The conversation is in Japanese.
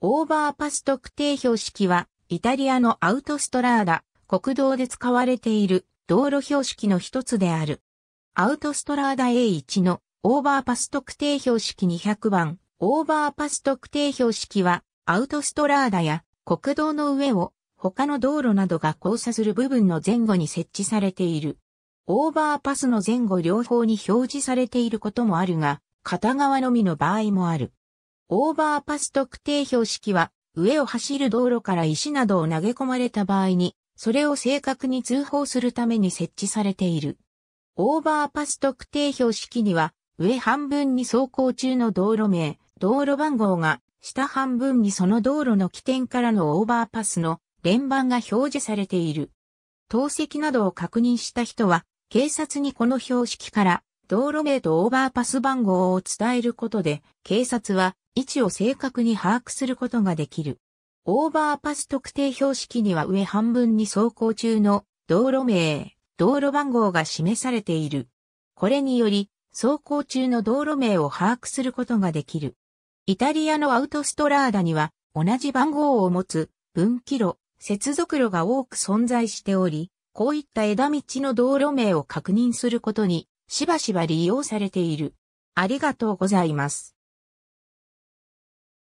オーバーパス特定標識は、イタリアのアウトストラーダ、国道で使われている道路標識の一つである。アウトストラーダ A1 のオーバーパス特定標識200番、オーバーパス特定標識は、アウトストラーダや国道の上を他の道路などが交差する部分の前後に設置されている。オーバーパスの前後両方に表示されていることもあるが、片側のみの場合もある。オーバーパス特定標識は、上を走る道路から石などを投げ込まれた場合に、それを正確に通報するために設置されている。オーバーパス特定標識には、上半分に走行中の道路名、道路番号が、下半分にその道路の起点からのオーバーパスの連番が表示されている。透析などを確認した人は、警察にこの標識から道路名とオーバーパス番号を伝えることで、警察は位置を正確に把握することができる。オーバーパス特定標識には上半分に走行中の道路名、道路番号が示されている。これにより、走行中の道路名を把握することができる。イタリアのアウトストラーダには同じ番号を持つ分岐路、接続路が多く存在しており、こういった枝道の道路名を確認することにしばしば利用されている。ありがとうございます。